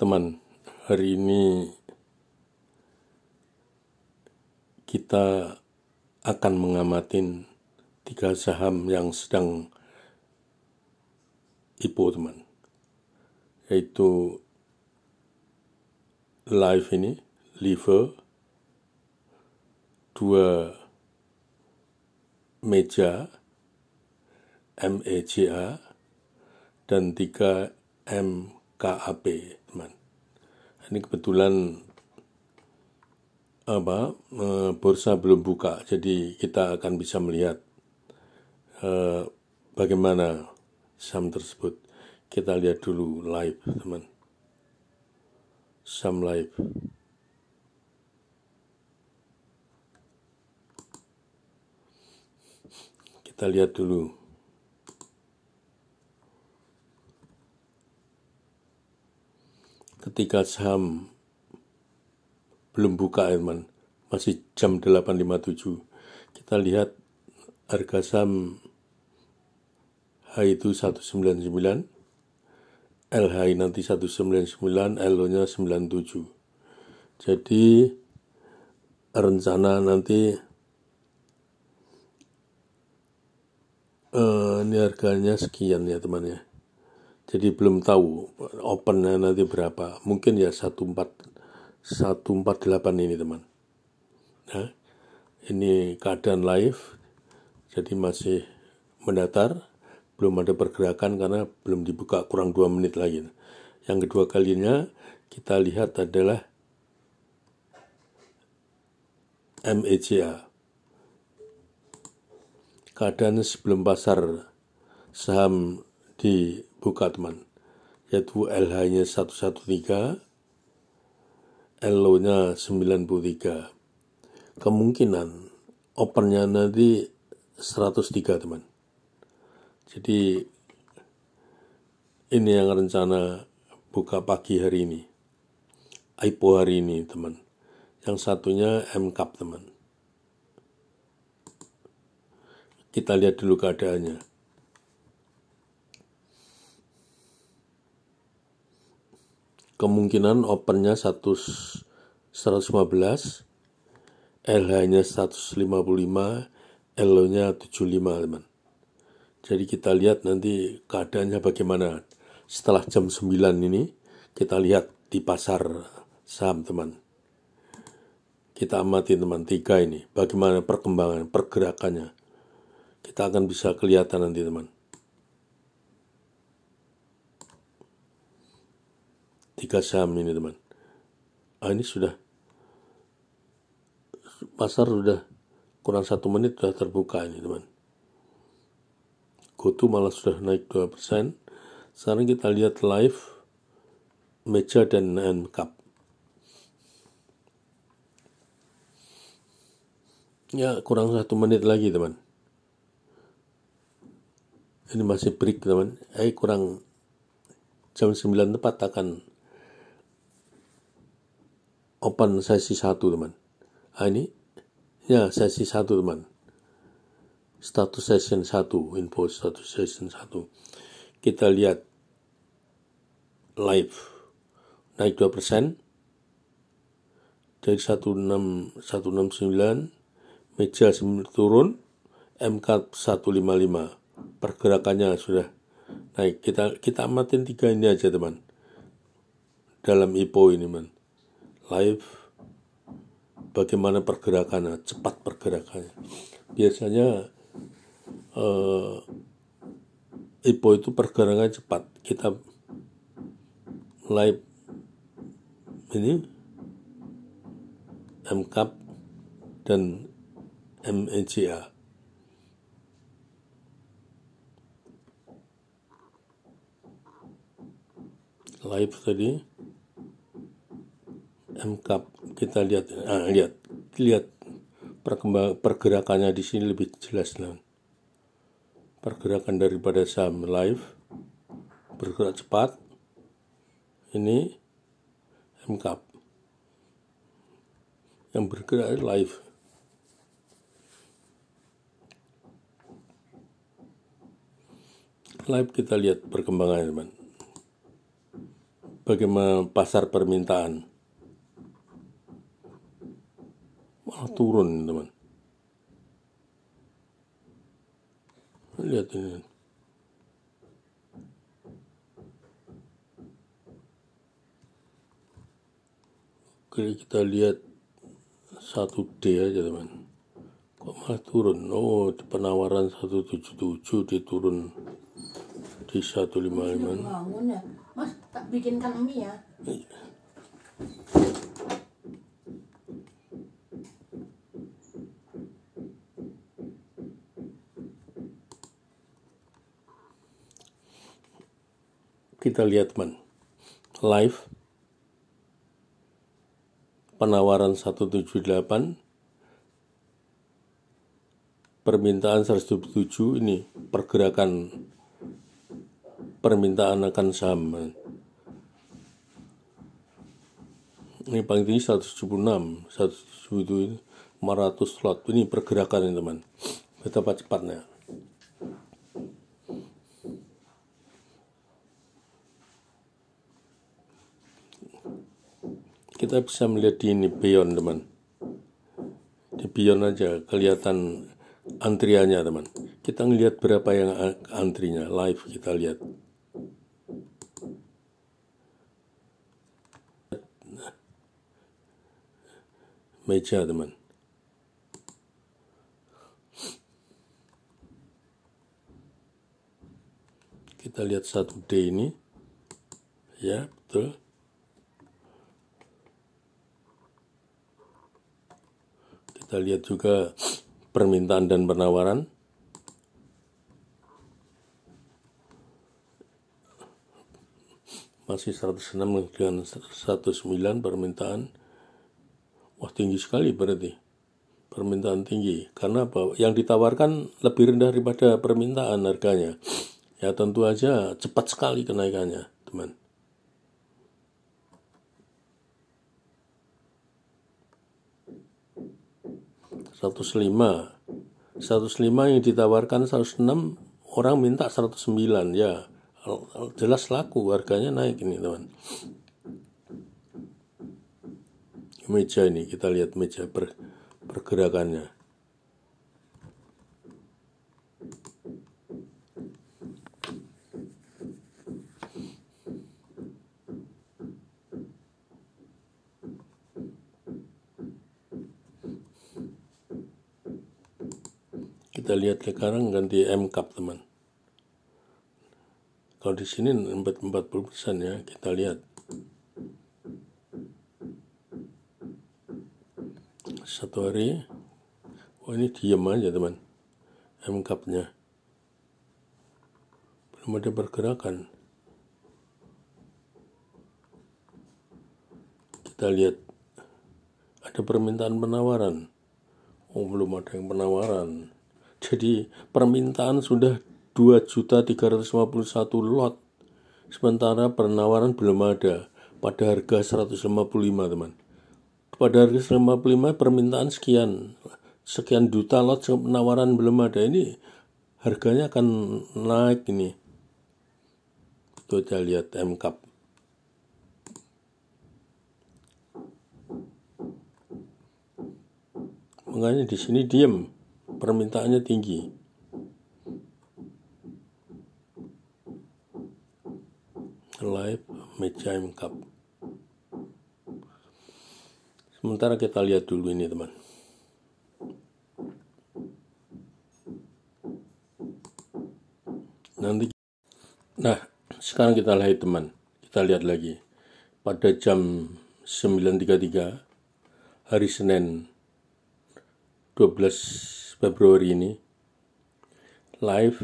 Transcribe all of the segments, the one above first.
teman, hari ini kita akan mengamatin tiga saham yang sedang IPO teman yaitu live ini liver dua meja MEJA dan tiga MKAP ini kebetulan apa e, bursa belum buka jadi kita akan bisa melihat e, bagaimana saham tersebut kita lihat dulu live teman saham live kita lihat dulu ketika saham belum buka Herman masih jam 8.57 kita lihat harga saham H itu 199 LHI nanti 199 LO nya 97 jadi rencana nanti eh, ini harganya sekian ya teman ya jadi belum tahu opennya nanti berapa mungkin ya 14 148 ini teman nah ini keadaan live jadi masih mendatar belum ada pergerakan karena belum dibuka kurang dua menit lagi yang kedua kalinya kita lihat adalah MECA keadaan sebelum pasar saham di buka teman yaitu LH nya 113 LO nya 93 kemungkinan opennya nanti 103 teman jadi ini yang rencana buka pagi hari ini IPO hari ini teman yang satunya MCAP teman kita lihat dulu keadaannya kemungkinan opennya 100, 115 LH-nya 155, LO-nya 75, teman. Jadi kita lihat nanti keadaannya bagaimana setelah jam 9 ini kita lihat di pasar saham, teman. Kita amati teman tiga ini, bagaimana perkembangan, pergerakannya. Kita akan bisa kelihatan nanti, teman. tiga saham ini teman ah, ini sudah pasar sudah kurang satu menit sudah terbuka ini teman GoTo malah sudah naik 2% sekarang kita lihat live meja dan cup ya kurang satu menit lagi teman ini masih break teman eh kurang jam 9 tepat akan open sesi satu teman nah, ini ya sesi satu teman status session satu, info status session satu. kita lihat live naik dua persen dari sembilan meja turun MK lima pergerakannya sudah naik kita kita amatin tiga ini aja teman dalam IPO e ini man live bagaimana pergerakannya, cepat pergerakannya. Biasanya eh, IPO itu pergerakan cepat. Kita live ini MCAP dan MECA. Live tadi mk kita lihat ah, lihat lihat pergerakannya di sini lebih jelas nah. pergerakan daripada saham live bergerak cepat ini MCAP yang bergerak live live kita lihat perkembangan teman bagaimana pasar permintaan malah turun teman lihat ini Oke, kita lihat 1D aja teman kok malah turun oh di penawaran 177 turun di 155 bangun ya mas tak bikinkan mie ya iya. kita lihat men live penawaran 178 permintaan 177 ini pergerakan permintaan akan saham ini paling tinggi 176 177 500 slot ini pergerakan ini teman betapa cepatnya kita bisa melihat di ini beyond teman di beyond aja kelihatan antriannya teman kita ngelihat berapa yang antrinya live kita lihat meja teman kita lihat satu D ini ya betul Kita lihat juga permintaan dan penawaran. Masih 106 dengan 109 permintaan. Wah tinggi sekali berarti. Permintaan tinggi. Karena apa? Yang ditawarkan lebih rendah daripada permintaan harganya. Ya tentu aja cepat sekali kenaikannya, teman. 105 105 yang ditawarkan 106 orang minta 109 ya jelas laku harganya naik ini teman meja ini kita lihat meja per, pergerakannya kita lihat sekarang ganti M cup teman kalau di sini 40 persen ya kita lihat satu hari oh ini diam aja teman M cupnya belum ada pergerakan kita lihat ada permintaan penawaran oh belum ada yang penawaran jadi permintaan sudah 2.351 lot. Sementara penawaran belum ada pada harga 155, teman. Pada harga 155 permintaan sekian sekian juta lot penawaran belum ada ini harganya akan naik ini. Kita lihat MK makanya di sini diem permintaannya tinggi. Live Mechaim Cup. Sementara kita lihat dulu ini teman. Nanti Nah, sekarang kita lihat teman. Kita lihat lagi. Pada jam 9.33 hari Senin 12 Februari ini live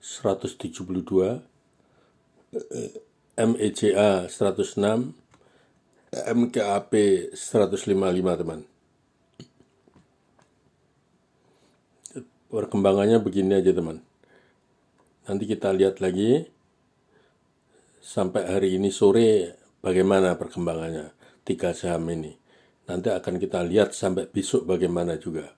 172 MEJA 106 MKAP 155 teman perkembangannya begini aja teman nanti kita lihat lagi sampai hari ini sore bagaimana perkembangannya tiga saham ini nanti akan kita lihat sampai besok bagaimana juga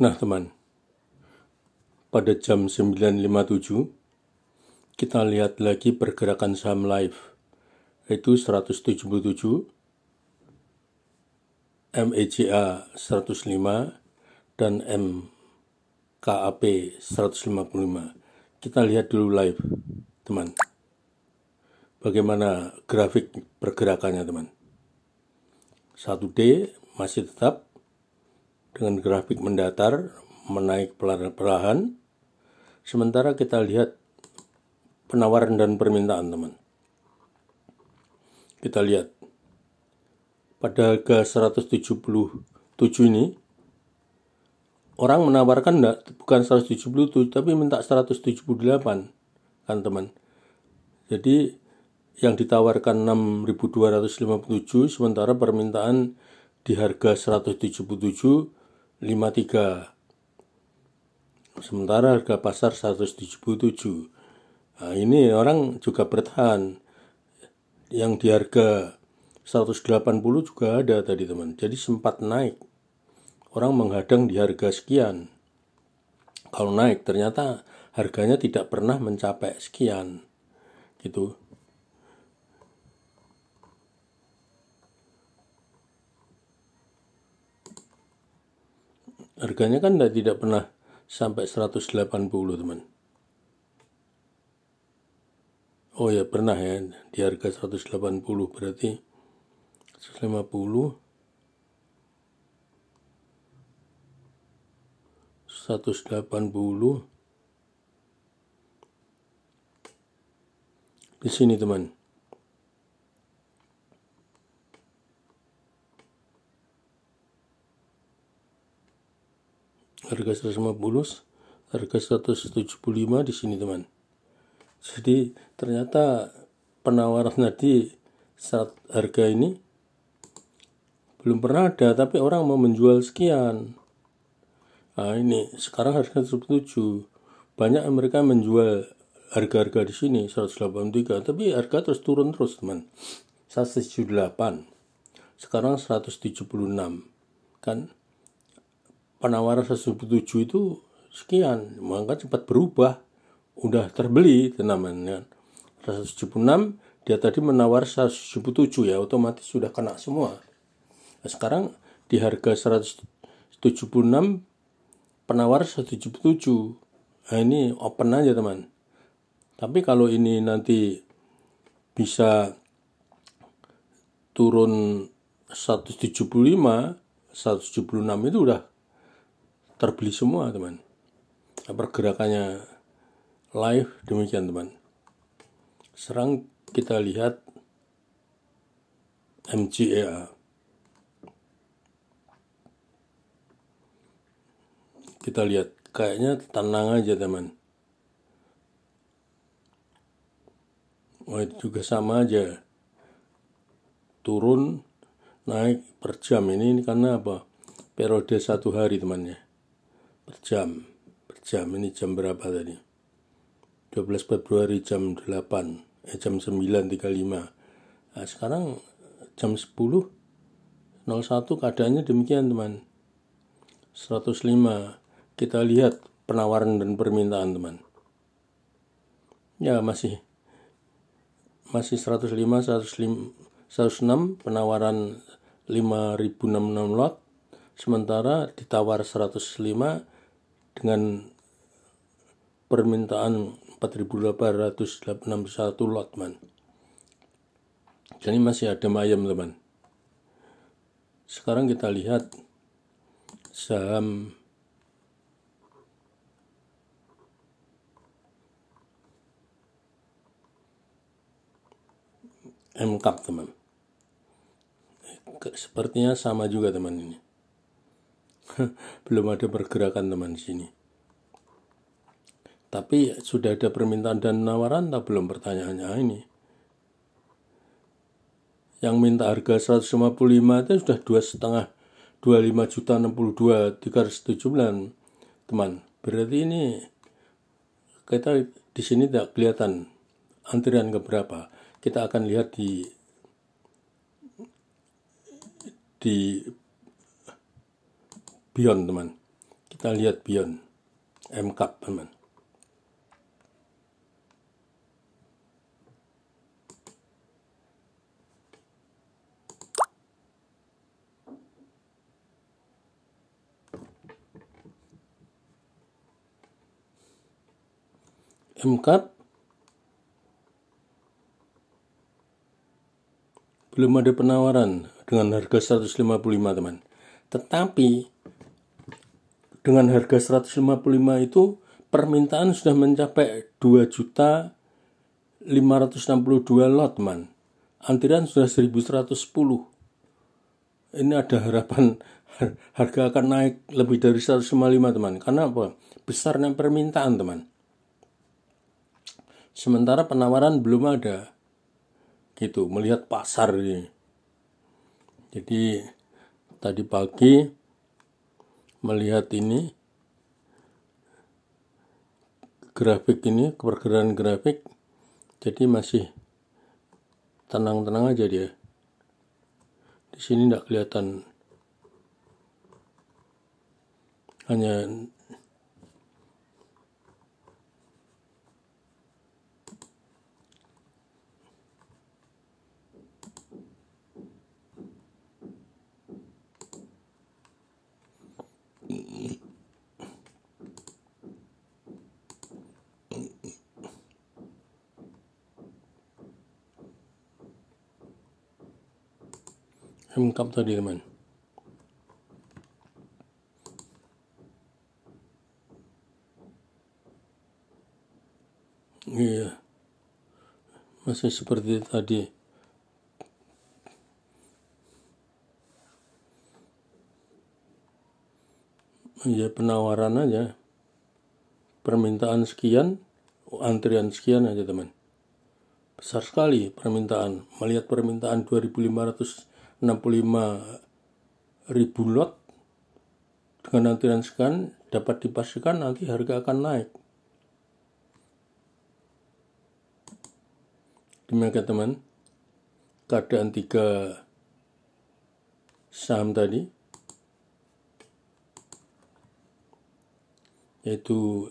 Nah teman, pada jam 9.57 kita lihat lagi pergerakan saham live yaitu 177 MEGA 105 dan MKAP 155 kita lihat dulu live teman bagaimana grafik pergerakannya teman 1D masih tetap dengan grafik mendatar menaik perlahan-lahan. Sementara kita lihat penawaran dan permintaan, teman. Kita lihat pada harga 177 ini orang menawarkan enggak, bukan 177 tapi minta 178 kan teman. Jadi yang ditawarkan 6.257 sementara permintaan di harga 177 53 sementara harga pasar 177 nah, ini orang juga bertahan yang di harga 180 juga ada tadi teman jadi sempat naik orang menghadang di harga sekian kalau naik ternyata harganya tidak pernah mencapai sekian gitu harganya kan tidak pernah sampai 180 teman oh ya pernah ya di harga 180 berarti 150 180 di sini teman harga 150 harga 175 di sini teman jadi ternyata penawaran tadi saat harga ini belum pernah ada tapi orang mau menjual sekian nah ini sekarang harga 107 banyak mereka menjual harga-harga di sini 183 tapi harga terus turun terus teman 178 sekarang 176 kan penawaran 197 itu sekian maka cepat berubah udah terbeli namanya 176 dia tadi menawar 177 ya otomatis sudah kena semua nah, sekarang di harga 176 penawar 177 nah ini open aja teman tapi kalau ini nanti bisa turun 175 176 itu udah terbeli semua teman nah, pergerakannya live demikian teman serang kita lihat MGA kita lihat kayaknya tenang aja teman Wah, oh, itu juga sama aja turun naik per jam ini, ini karena apa periode satu hari temannya per jam per jam ini jam berapa tadi 12 Februari jam 8 eh jam 9.35 nah, sekarang jam 10 01 keadaannya demikian teman 105 kita lihat penawaran dan permintaan teman ya masih masih 105 105 106 penawaran 5.066 lot sementara ditawar 105 dengan permintaan 4861 lotman. Jadi masih ada mayem teman. Sekarang kita lihat saham MCAP teman. Sepertinya sama juga teman ini. belum ada pergerakan teman sini tapi sudah ada permintaan dan penawaran tak belum pertanyaannya ini yang minta harga 155 itu sudah dua setengah 25 juta 62 379 teman berarti ini kita di sini tidak kelihatan antrian keberapa kita akan lihat di di Beyond teman kita lihat Beyond M cup teman M cup belum ada penawaran dengan harga 155 teman. Tetapi dengan harga 155 itu permintaan sudah mencapai 2 juta 562 lot man. Antrian sudah 1110. Ini ada harapan harga akan naik lebih dari 155 teman. Karena apa? Besarnya permintaan teman. Sementara penawaran belum ada. Gitu, melihat pasar ini. Jadi tadi pagi melihat ini grafik ini pergerakan grafik jadi masih tenang-tenang aja dia di sini tidak kelihatan hanya lengkap tadi teman iya masih seperti tadi iya penawaran aja permintaan sekian antrian sekian aja teman besar sekali permintaan melihat permintaan 2500 65 ribu lot dengan antrian sekian dapat dipastikan nanti harga akan naik. Demikian teman, keadaan tiga saham tadi, yaitu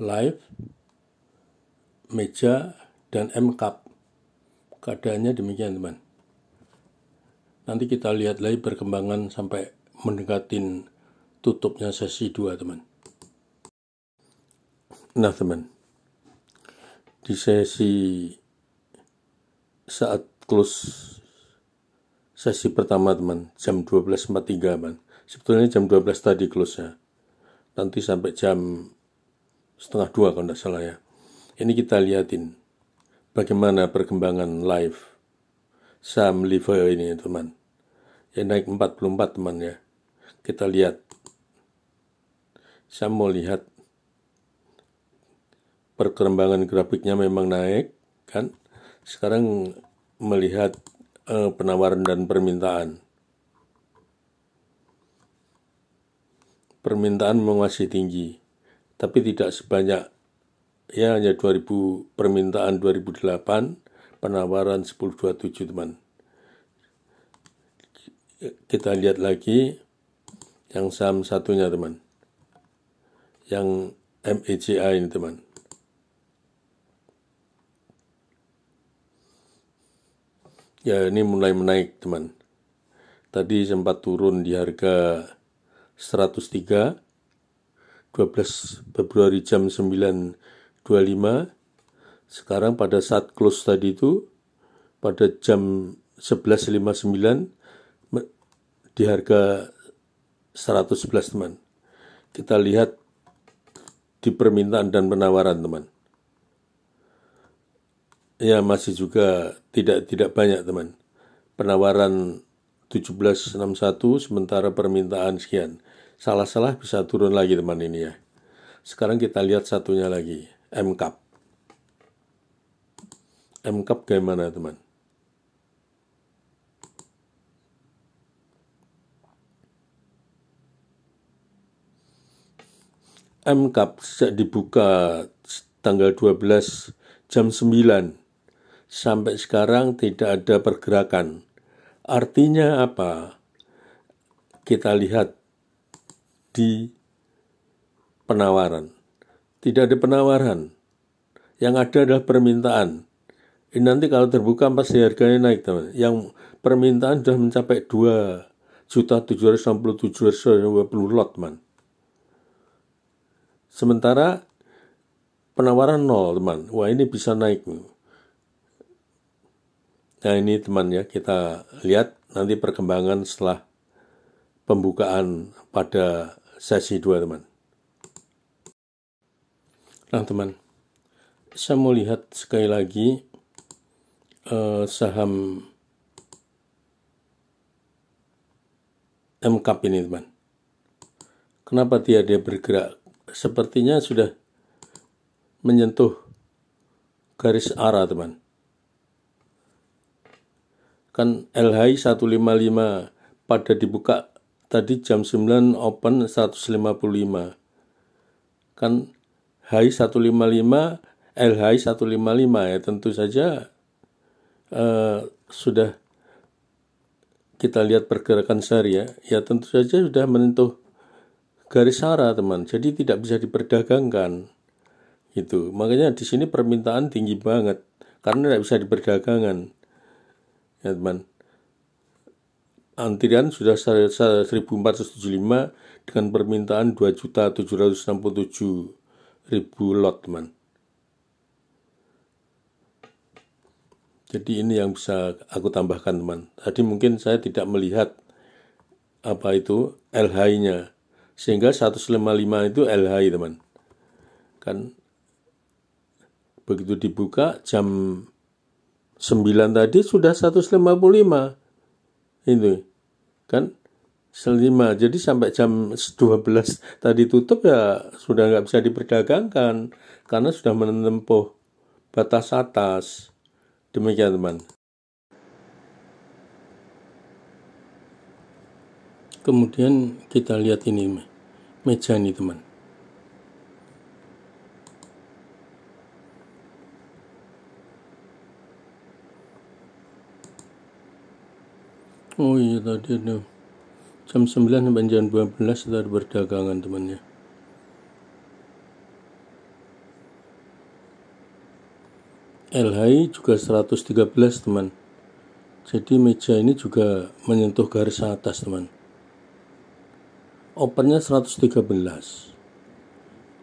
Live, Meja, dan M MCAP keadaannya demikian teman nanti kita lihat lagi perkembangan sampai mendekatin tutupnya sesi 2 teman nah teman di sesi saat close sesi pertama teman jam 12.43 teman sebetulnya jam 12 tadi close ya. nanti sampai jam setengah dua kalau tidak salah ya ini kita liatin bagaimana perkembangan live saham Livo ini teman. Ya naik 44 teman ya. Kita lihat. Saya mau lihat perkembangan grafiknya memang naik kan. Sekarang melihat eh, penawaran dan permintaan. Permintaan masih tinggi, tapi tidak sebanyak ya hanya 2000 permintaan 2008 penawaran 1027 teman kita lihat lagi yang saham satunya teman yang MECA ini teman ya ini mulai menaik teman tadi sempat turun di harga 103 12 Februari jam 9 25 sekarang pada saat close tadi itu pada jam 11.59 di harga 111 teman kita lihat di permintaan dan penawaran teman ya masih juga tidak tidak banyak teman penawaran 1761 sementara permintaan sekian salah-salah bisa turun lagi teman ini ya sekarang kita lihat satunya lagi M cup. M kayak gimana teman? M cup sejak dibuka tanggal 12 jam 9 sampai sekarang tidak ada pergerakan. Artinya apa? Kita lihat di penawaran. Tidak ada penawaran. Yang ada adalah permintaan. Ini nanti kalau terbuka pasti harganya naik teman. Yang permintaan sudah mencapai 2 juta 767 lot teman. Sementara penawaran nol teman. Wah ini bisa naik. Nah ini teman ya kita lihat nanti perkembangan setelah pembukaan pada sesi 2 teman teman-teman nah, saya mau lihat sekali lagi eh, saham MCAP ini teman kenapa dia dia bergerak sepertinya sudah menyentuh garis arah teman kan LHI 155 pada dibuka tadi jam 9 open 155 kan HI 155 LHI 155 ya tentu saja uh, sudah kita lihat pergerakan sehari ya ya tentu saja sudah menentuh garis sara teman jadi tidak bisa diperdagangkan itu makanya di sini permintaan tinggi banget karena tidak bisa diperdagangkan ya teman antrian sudah 1475 dengan permintaan 2.767 ribu lot teman jadi ini yang bisa aku tambahkan teman tadi mungkin saya tidak melihat apa itu LH nya sehingga 155 itu LHI teman kan begitu dibuka jam 9 tadi sudah 155 itu kan selima Jadi sampai jam 12 tadi tutup ya sudah nggak bisa diperdagangkan karena sudah menempuh batas atas. Demikian teman. Kemudian kita lihat ini meja ini teman. Oh iya tadi ada jam 9 sampai jam 12 sudah ada perdagangan temannya LHI juga 113 teman jadi meja ini juga menyentuh garis atas teman opennya 113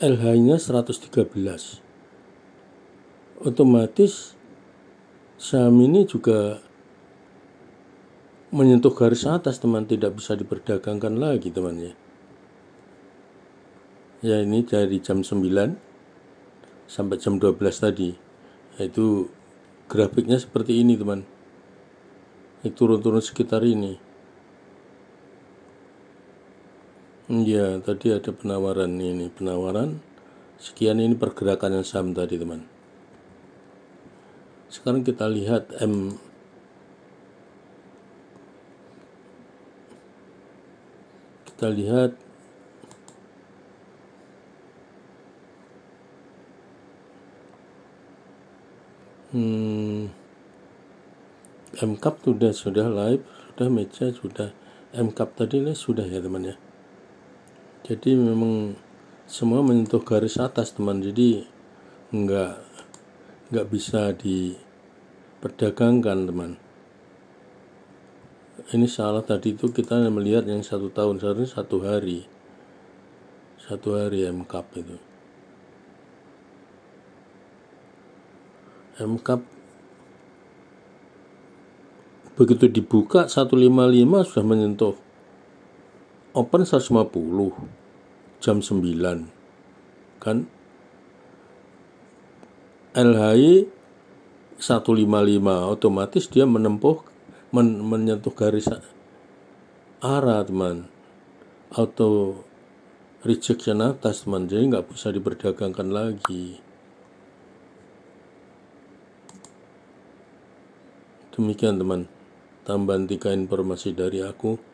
LH nya 113 otomatis saham ini juga menyentuh garis atas teman tidak bisa diperdagangkan lagi teman ya ya ini dari jam 9 sampai jam 12 tadi yaitu grafiknya seperti ini teman ini turun-turun sekitar ini ya tadi ada penawaran ini penawaran sekian ini pergerakan yang saham tadi teman sekarang kita lihat M kita lihat hmm, MCAP sudah sudah live sudah meja sudah MCAP tadi ini sudah ya teman ya jadi memang semua menyentuh garis atas teman jadi nggak nggak bisa diperdagangkan teman ini salah tadi itu kita melihat yang satu tahun seharusnya satu hari satu hari MCAP itu MCAP begitu dibuka 155 sudah menyentuh open 150 jam 9 kan LHI 155 otomatis dia menempuh men menyentuh garis arah teman atau rejection atas teman jadi nggak bisa diperdagangkan lagi demikian teman tambahan tiga informasi dari aku